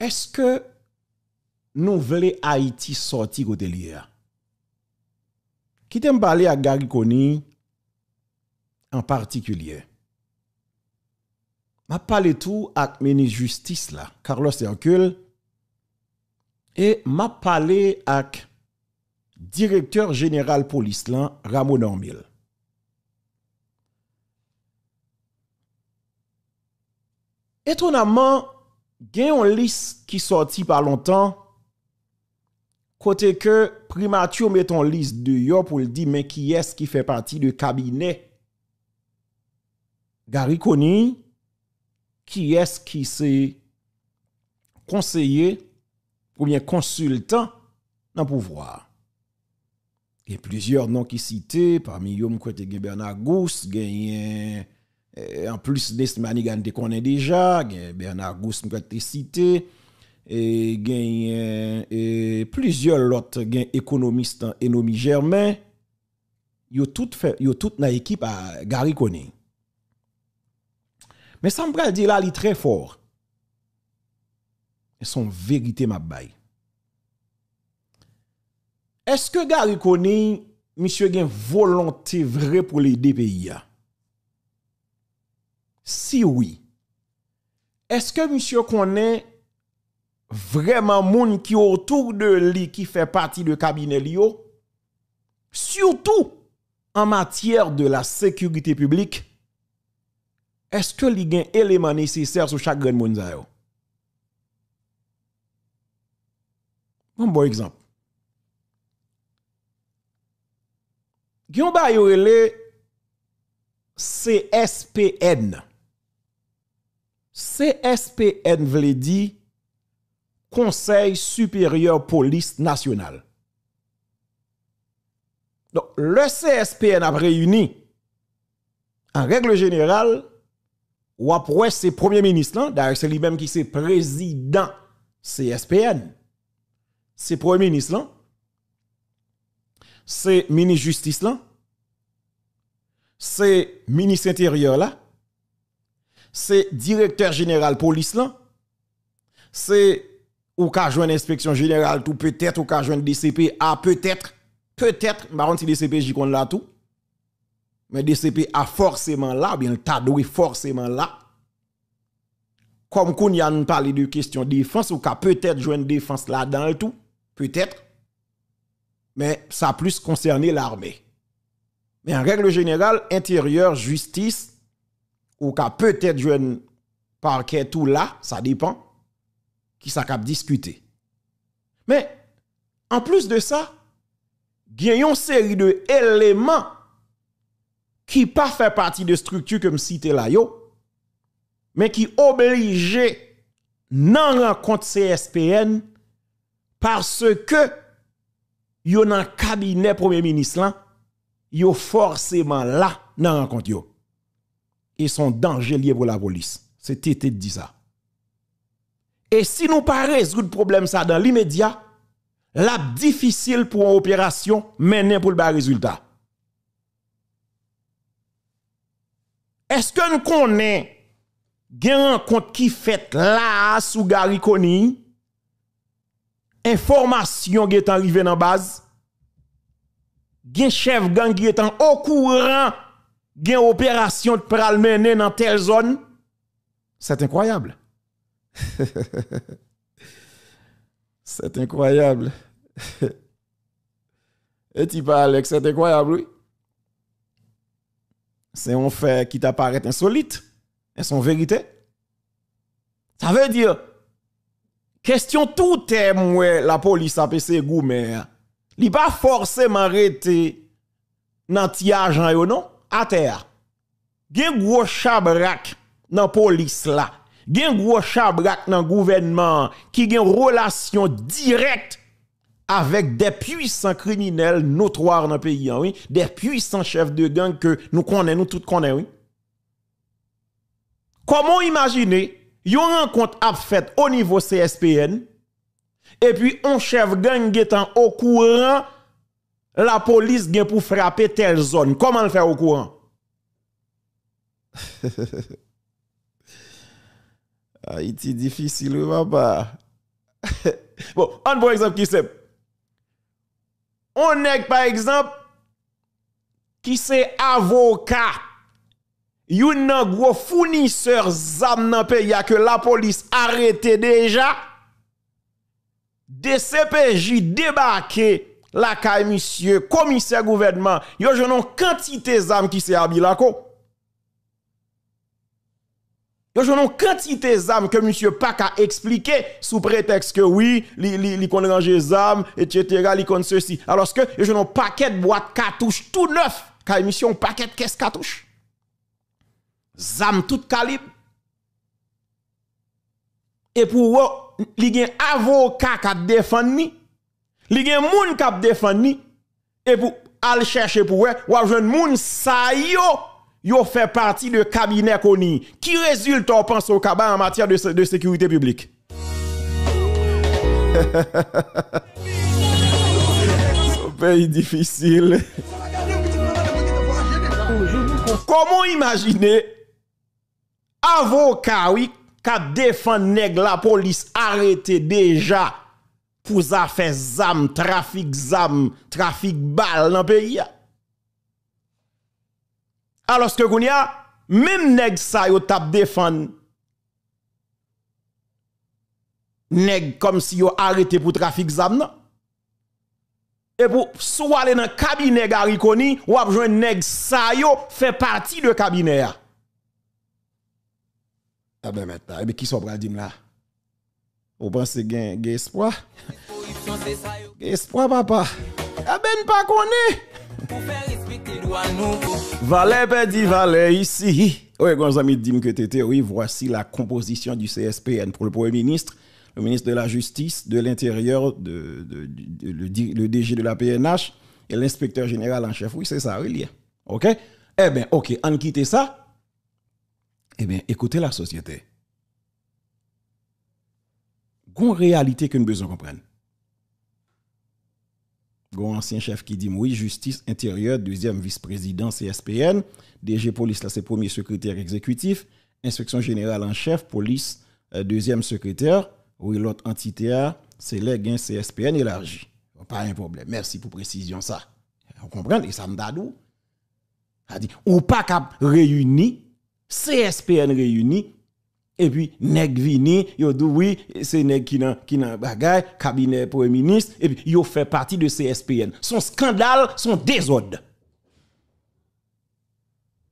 Est-ce que nous voulons Haïti sortir de l'IA? Qui t'aime parler à Gary en particulier? Je parle tout avec ministre justice là, Carlos Hercule, et m'a parlé avec directeur général police là, Ramon Ormil. Étonnamment, gen une qui sortit pas longtemps côté que primature met liste de yo pour le dire mais qui est-ce qui fait partie du cabinet Gary qui est-ce qui c'est conseiller ou bien consultant dans le pouvoir il y a plusieurs noms qui cités parmi eux côté Bernard Gousse en plus Nest Manigan te connaît déjà, Bernard Gousse m'a cité et gagne euh, plusieurs autres économistes et nommés Germain yo tout fait yo tout na équipe à Gary Koné. Mais ça me dire là il très fort. Et son vérité m'a bail. Est-ce que Gary Koné monsieur gagne volonté vraie pour les deux pays si oui, est-ce que monsieur connaît vraiment moun qui autour de lui qui fait partie de cabinet Lio? Surtout en matière de la sécurité publique, est-ce que li gen élément nécessaire sur chaque grand moun Un bon exemple. Gyon CSPN. CSPN vle dire Conseil supérieur police nationale. Donc, le CSPN a réuni, en règle générale, ou après ses premier ministre, d'ailleurs c'est lui-même qui est président CSPN. C'est premier ministre, c'est ministre justice, c'est ministre intérieur là, c'est directeur général police là, c'est ou qu'à une inspection générale tout peut-être ou ka joindre DCP DCPA. peut-être peut-être par si DCP j'y là tout. Mais DCP a forcément là, bien le est forcément là. Comme qu'on y a parlé de question défense, ou qu'à peut-être jouer une défense là dans le tout, peut-être. Mais ça a plus concerné l'armée. Mais en règle générale, intérieur, justice, ou peut-être jeune parquet tout là, ça dépend qui ça cap discuter. Mais en plus de ça, il y a une série de éléments qui pas fait partie de structure comme cité là yo, mais qui oblige non rencontre CSPN parce que yon dans cabinet premier ministre là, yo forcément là dans rencontre yo et son danger lié pour la police. C'est Tété dit ça. Et si nous pas résoudre le problème ça dans l'immédiat, la difficile pour une opération mener pour le bas résultat. Est-ce que nous connaissons un rencontre qui fait là sous Gariconi? Information qui est arrivée dans base? chef gang qui est en au courant gen opération de pral dans telle zone. C'est incroyable. c'est incroyable. Et tu Alex, c'est incroyable, oui. C'est un fait qui t'apparaît insolite. et sont vérité. Ça veut dire, question tout est la police a passé goût, mais il pas forcément arrêté dans agent, hein, non? à terre. Gen gros chabrak nan police là. Gen gros chabrak nan gouvernement qui gen relation directe avec des puissants criminels notoires dans le pays, des puissants chefs de gang que nous connaissons, nous tous connaissons. Comment imaginer une rencontre à faite au niveau CSPN et puis un chef gang est au courant la police vient pour frapper telle zone. Comment le faire au courant? Ah, Haïti difficile, papa. bon, un bon exemple qui c'est. On est par exemple qui c'est avocat. Yon nan gros fournisseur zam nan pays que la police arrêté déjà. DCPJ débarqué la caille monsieur commissaire gouvernement yo ont quantité d'armes qui se habilako yo une quantité d'armes que monsieur pas a expliqué sous prétexte que oui li li, li kon et etc. li kon ceci alors que yo ont paquet de boîte cartouche tout neuf caille monsieur paquet de cartouche zam tout calibre et pour eux, li gen avocat qui défendre ni li gen moun kap défendu et pour aller chercher pour eux ou jeune moun sa yo yo fait partie de cabinet koni qui résulte pense au kaba en matière de, de sécurité publique pays difficile comment imaginer avocat oui qui défend la police arrêtée déjà pour ça faire zam, trafic zam, trafic bal dans le pays. Alors ce que Gounia, même nèg ça yo tap défendre. Nèg comme si yo arrêté pour trafic zam non? Et pour soit aller dans le cabinet Gariconi, ou a nèg ça, yo fait partie de cabinet. Ah e ben maintenant, mais qui sont dire là? Ou pensez gain gain espoir Espoir papa. A eh ben pas connu. Valet ben perdu valet ici. Oui, grands amis, que t'étais, oui, voici la composition du CSPN pour le Premier ministre, le ministre de la Justice, de l'Intérieur, de, le, DG de la PNH et l'inspecteur général en chef. Oui, c'est ça, oui, OK Eh bien, OK, on quitte ça. Eh bien, écoutez la société une réalité que nous besoin comprendre. Gon ancien chef qui dit oui, justice intérieure, deuxième vice-président CSPN, DG police là c'est premier secrétaire exécutif, inspection générale en chef, police euh, deuxième secrétaire, oui l'autre entité c'est les CSPN élargi. Pas un problème. Merci pour précision ça. Vous comprenez et ça me A dit ou pas réuni CSPN réuni et puis, nèg vini, yo dit oui, c'est nèg qui nan, qui nan cabinet premier ministre, et puis yo fait partie de CSPN. Son scandale, son désordre.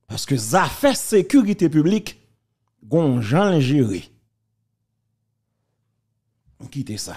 Parce que ça fait sécurité publique, gon Jean Quittez On quitte ça.